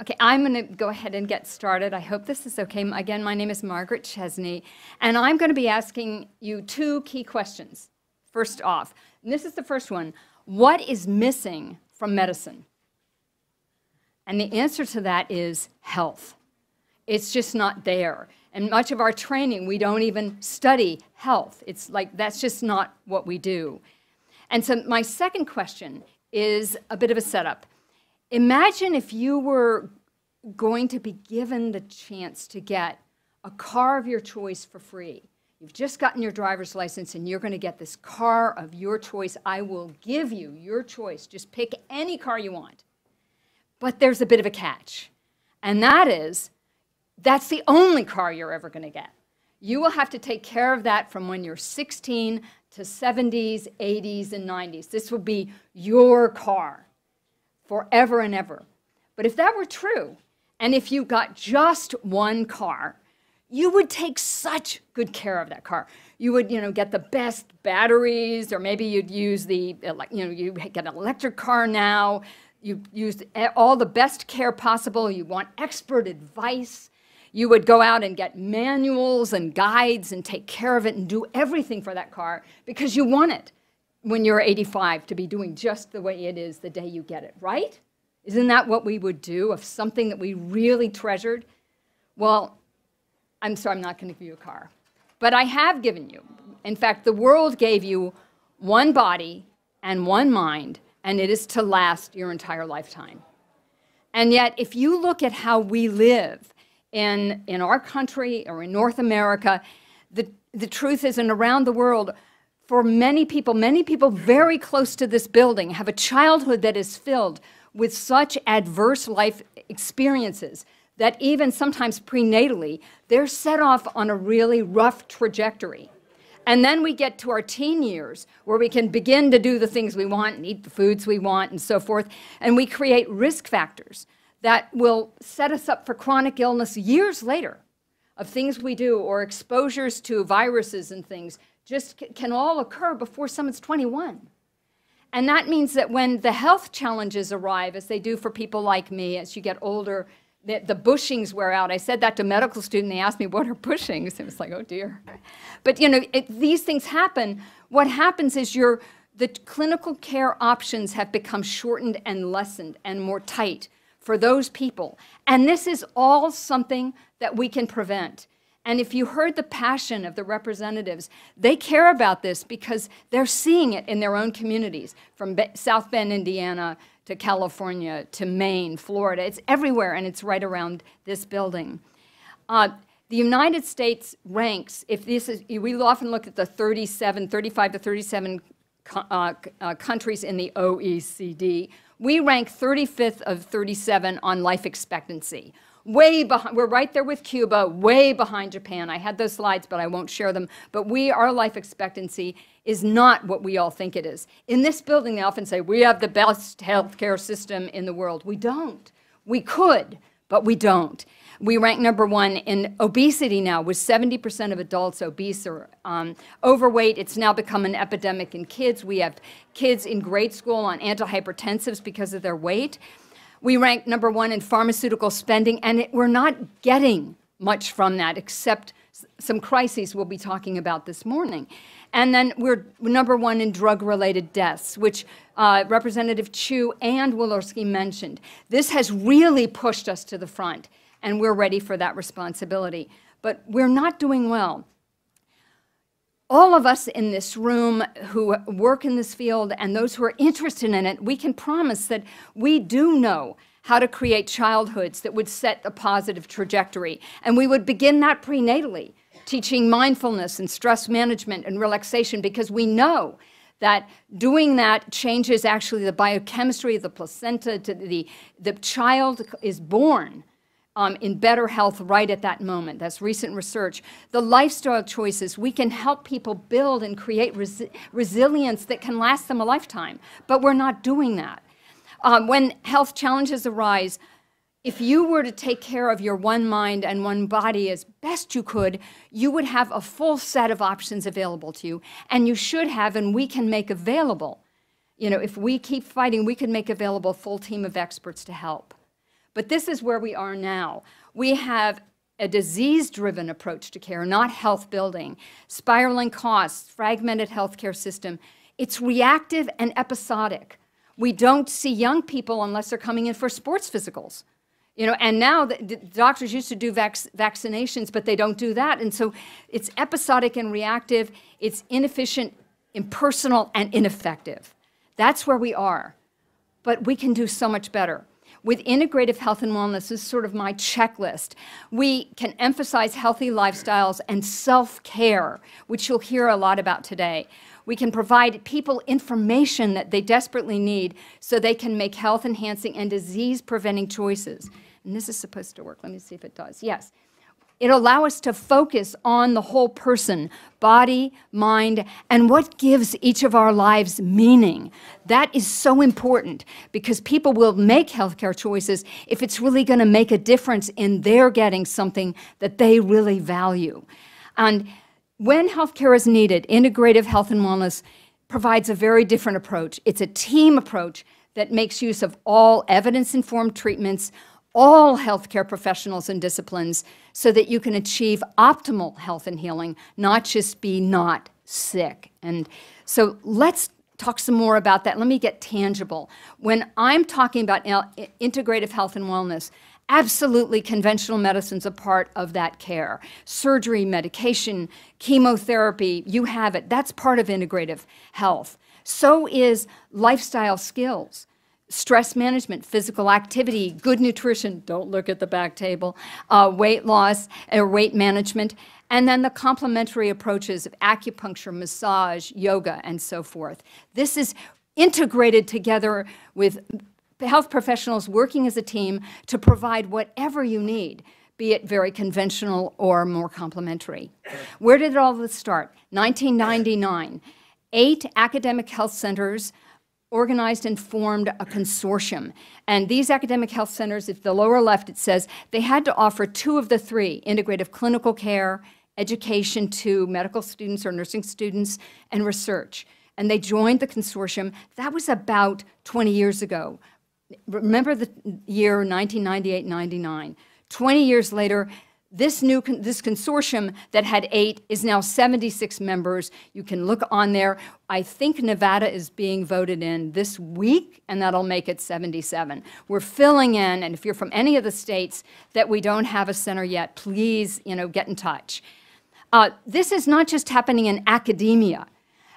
Okay, I'm going to go ahead and get started. I hope this is okay. Again, my name is Margaret Chesney, and I'm going to be asking you two key questions. First off, and this is the first one What is missing from medicine? And the answer to that is health. It's just not there. And much of our training, we don't even study health. It's like that's just not what we do. And so, my second question is a bit of a setup. Imagine if you were going to be given the chance to get a car of your choice for free. You've just gotten your driver's license and you're going to get this car of your choice. I will give you your choice. Just pick any car you want. But there's a bit of a catch. And that is, that's the only car you're ever going to get. You will have to take care of that from when you're 16 to 70s, 80s, and 90s. This will be your car forever and ever. But if that were true, and if you got just one car, you would take such good care of that car. You would, you know, get the best batteries, or maybe you'd use the, uh, you know, you get an electric car now. You use all the best care possible. You want expert advice. You would go out and get manuals and guides and take care of it and do everything for that car because you want it when you're 85 to be doing just the way it is the day you get it, right? Isn't that what we would do of something that we really treasured? Well, I'm sorry, I'm not going to give you a car. But I have given you. In fact, the world gave you one body and one mind, and it is to last your entire lifetime. And yet, if you look at how we live in, in our country or in North America, the, the truth is, and around the world, for many people, many people very close to this building have a childhood that is filled with such adverse life experiences that even sometimes prenatally, they're set off on a really rough trajectory. And then we get to our teen years where we can begin to do the things we want and eat the foods we want and so forth. And we create risk factors that will set us up for chronic illness years later of things we do or exposures to viruses and things just can all occur before someone's 21. And that means that when the health challenges arrive, as they do for people like me as you get older, the, the bushings wear out. I said that to medical student. They asked me, "What are bushings?" It was like, "Oh dear." But you know, it, these things happen. What happens is your the clinical care options have become shortened and lessened and more tight for those people. And this is all something that we can prevent. And if you heard the passion of the representatives, they care about this because they're seeing it in their own communities from South Bend, Indiana to California to Maine, Florida. It's everywhere and it's right around this building. Uh, the United States ranks, if this is, we often look at the 37, 35 to 37 uh, uh, countries in the OECD. We rank 35th of 37 on life expectancy way behind, we're right there with Cuba, way behind Japan. I had those slides, but I won't share them. But we, our life expectancy is not what we all think it is. In this building, they often say, we have the best healthcare system in the world. We don't. We could, but we don't. We rank number one in obesity now, with 70% of adults obese or um, overweight. It's now become an epidemic in kids. We have kids in grade school on antihypertensives because of their weight. We rank number one in pharmaceutical spending, and it, we're not getting much from that, except some crises we'll be talking about this morning. And then we're number one in drug related deaths, which uh, Representative Chu and Wilorski mentioned. This has really pushed us to the front, and we're ready for that responsibility. But we're not doing well all of us in this room who work in this field and those who are interested in it, we can promise that we do know how to create childhoods that would set a positive trajectory. And we would begin that prenatally, teaching mindfulness and stress management and relaxation, because we know that doing that changes actually the biochemistry of the placenta. the, the child is born um, in better health right at that moment. That's recent research. The lifestyle choices, we can help people build and create resi resilience that can last them a lifetime, but we're not doing that. Um, when health challenges arise, if you were to take care of your one mind and one body as best you could, you would have a full set of options available to you, and you should have, and we can make available. You know, if we keep fighting, we can make available a full team of experts to help. But this is where we are now. We have a disease driven approach to care, not health building, spiraling costs, fragmented healthcare system. It's reactive and episodic. We don't see young people unless they're coming in for sports physicals. You know, and now the, the doctors used to do vac vaccinations, but they don't do that. And so it's episodic and reactive, it's inefficient, impersonal, and ineffective. That's where we are. But we can do so much better with integrative health and wellness is sort of my checklist. We can emphasize healthy lifestyles and self care, which you'll hear a lot about today. We can provide people information that they desperately need so they can make health enhancing and disease preventing choices. And this is supposed to work. Let me see if it does. Yes it allows allow us to focus on the whole person, body, mind, and what gives each of our lives meaning. That is so important because people will make healthcare choices if it's really going to make a difference in their getting something that they really value. And when healthcare is needed, integrative health and wellness provides a very different approach. It's a team approach that makes use of all evidence informed treatments all healthcare professionals and disciplines so that you can achieve optimal health and healing, not just be not sick. And so let's talk some more about that. Let me get tangible. When I'm talking about integrative health and wellness, absolutely conventional medicine's a part of that care. Surgery, medication, chemotherapy, you have it. That's part of integrative health. So is lifestyle skills stress management, physical activity, good nutrition, don't look at the back table, uh, weight loss or uh, weight management, and then the complementary approaches of acupuncture, massage, yoga, and so forth. This is integrated together with health professionals working as a team to provide whatever you need be it very conventional or more complementary. Where did all this start? 1999. Eight academic health centers organized and formed a consortium. And these academic health centers, if the lower left, it says they had to offer two of the three, integrative clinical care, education to medical students or nursing students, and research. And they joined the consortium. That was about 20 years ago. Remember the year 1998-99. 20 years later, this new con this consortium that had eight is now 76 members. You can look on there. I think Nevada is being voted in this week, and that'll make it 77. We're filling in, and if you're from any of the states that we don't have a center yet, please you know get in touch. Uh, this is not just happening in academia.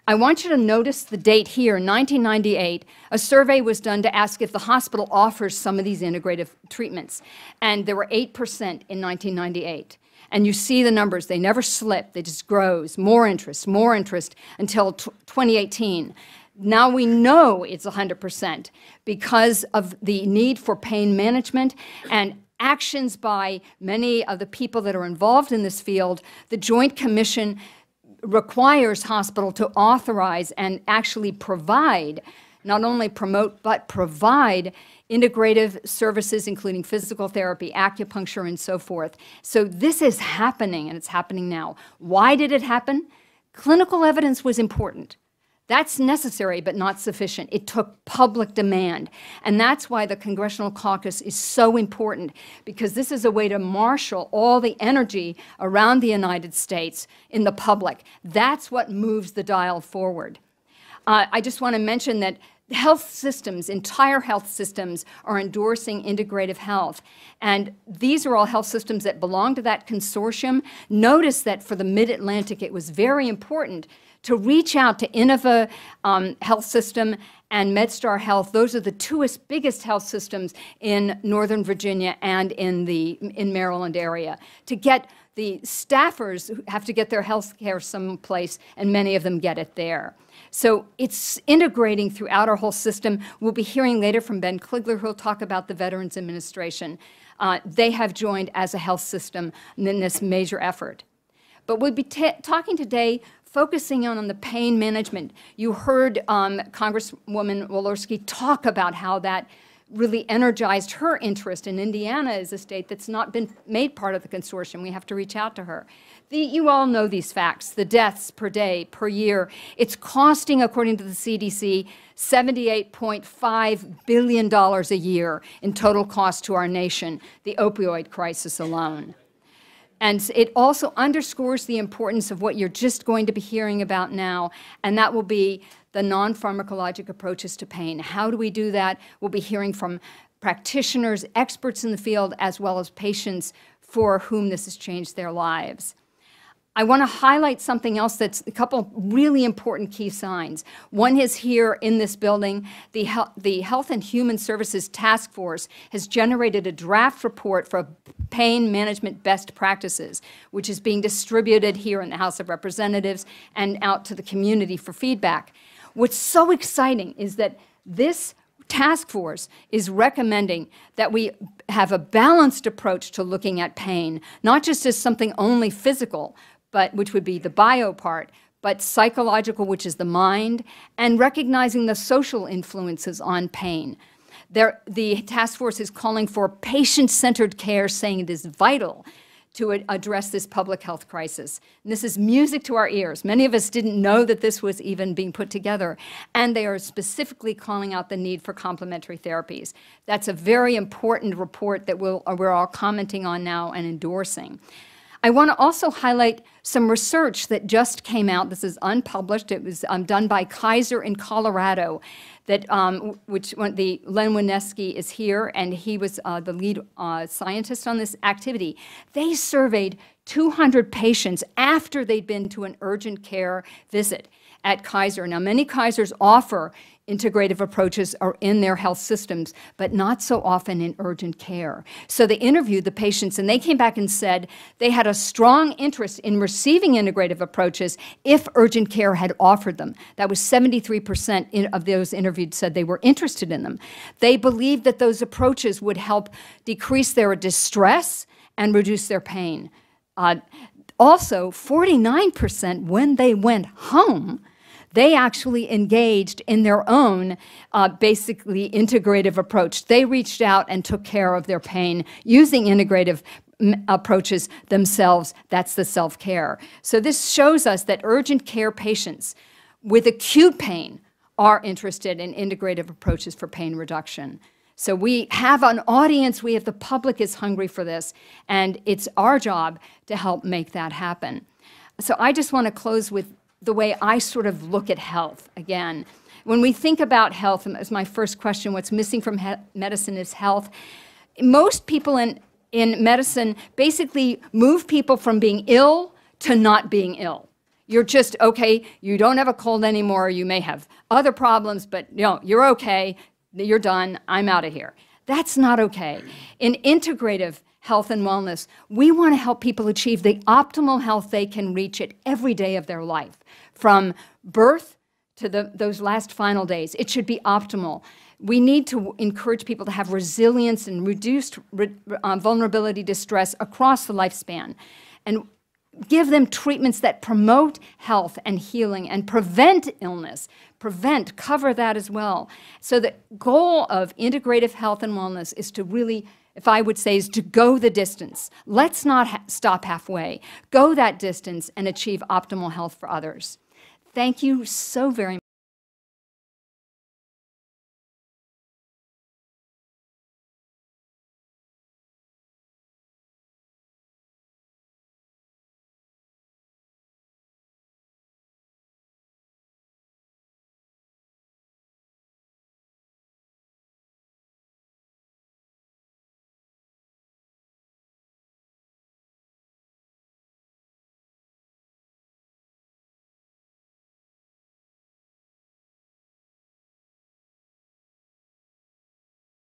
I want you to notice the date here, 1998. A survey was done to ask if the hospital offers some of these integrative treatments. And there were 8% in 1998. And you see the numbers, they never slip, they just grows, more interest, more interest until 2018. Now we know it's 100% because of the need for pain management and actions by many of the people that are involved in this field. The Joint Commission requires hospital to authorize and actually provide, not only promote, but provide integrative services, including physical therapy, acupuncture, and so forth. So this is happening, and it's happening now. Why did it happen? Clinical evidence was important. That's necessary, but not sufficient. It took public demand. And that's why the Congressional Caucus is so important, because this is a way to marshal all the energy around the United States in the public. That's what moves the dial forward. Uh, I just want to mention that health systems, entire health systems, are endorsing integrative health. And these are all health systems that belong to that consortium. Notice that for the Mid-Atlantic, it was very important to reach out to Innova um, Health System and MedStar Health. Those are the two biggest health systems in Northern Virginia and in the in Maryland area to get the staffers have to get their health care someplace, and many of them get it there. So it's integrating throughout our whole system. We'll be hearing later from Ben Kligler, who'll talk about the Veterans Administration. Uh, they have joined as a health system in this major effort. But we'll be talking today focusing on, on the pain management. You heard um, Congresswoman Walorski talk about how that really energized her interest in Indiana is a state that's not been made part of the consortium. We have to reach out to her. The, you all know these facts, the deaths per day, per year. It's costing, according to the CDC, $78.5 billion a year in total cost to our nation, the opioid crisis alone. And it also underscores the importance of what you're just going to be hearing about now, and that will be the non-pharmacologic approaches to pain. How do we do that? We'll be hearing from practitioners, experts in the field, as well as patients for whom this has changed their lives. I want to highlight something else that's a couple really important key signs. One is here in this building, the, Hel the Health and Human Services Task Force has generated a draft report for pain management best practices, which is being distributed here in the House of Representatives and out to the community for feedback. What's so exciting is that this task force is recommending that we have a balanced approach to looking at pain, not just as something only physical, but which would be the bio part, but psychological, which is the mind, and recognizing the social influences on pain. There, the task force is calling for patient centered care, saying it is vital to address this public health crisis. And this is music to our ears. Many of us didn't know that this was even being put together. And they are specifically calling out the need for complementary therapies. That's a very important report that we we are all commenting on now and endorsing. I want to also highlight some research that just came out. This is unpublished. It was um, done by Kaiser in Colorado, that um, which one, the Len Wineski is here, and he was uh, the lead uh, scientist on this activity. They surveyed 200 patients after they'd been to an urgent care visit at Kaiser. Now, many Kaisers offer integrative approaches are in their health systems, but not so often in urgent care. So they interviewed the patients and they came back and said they had a strong interest in receiving integrative approaches if urgent care had offered them. That was 73% in, of those interviewed said they were interested in them. They believed that those approaches would help decrease their distress and reduce their pain. Uh, also, 49% when they went home they actually engaged in their own uh, basically integrative approach. They reached out and took care of their pain using integrative mm, approaches themselves. That's the self care. So this shows us that urgent care patients with acute pain are interested in integrative approaches for pain reduction. So we have an audience, we have the public is hungry for this, and it's our job to help make that happen. So I just want to close with the way I sort of look at health again. When we think about health, as my first question, what's missing from medicine is health. Most people in, in medicine basically move people from being ill to not being ill. You're just okay, you don't have a cold anymore, you may have other problems, but you no, know, you're okay, you're done, I'm out of here. That's not okay. In integrative health and wellness. We want to help people achieve the optimal health they can reach at every day of their life, from birth to the, those last final days. It should be optimal. We need to encourage people to have resilience and reduced re, uh, vulnerability to stress across the lifespan. And give them treatments that promote health and healing and prevent illness prevent cover that as well so the goal of integrative health and wellness is to really if I would say, is to go the distance. Let's not ha stop halfway. Go that distance and achieve optimal health for others. Thank you so very much.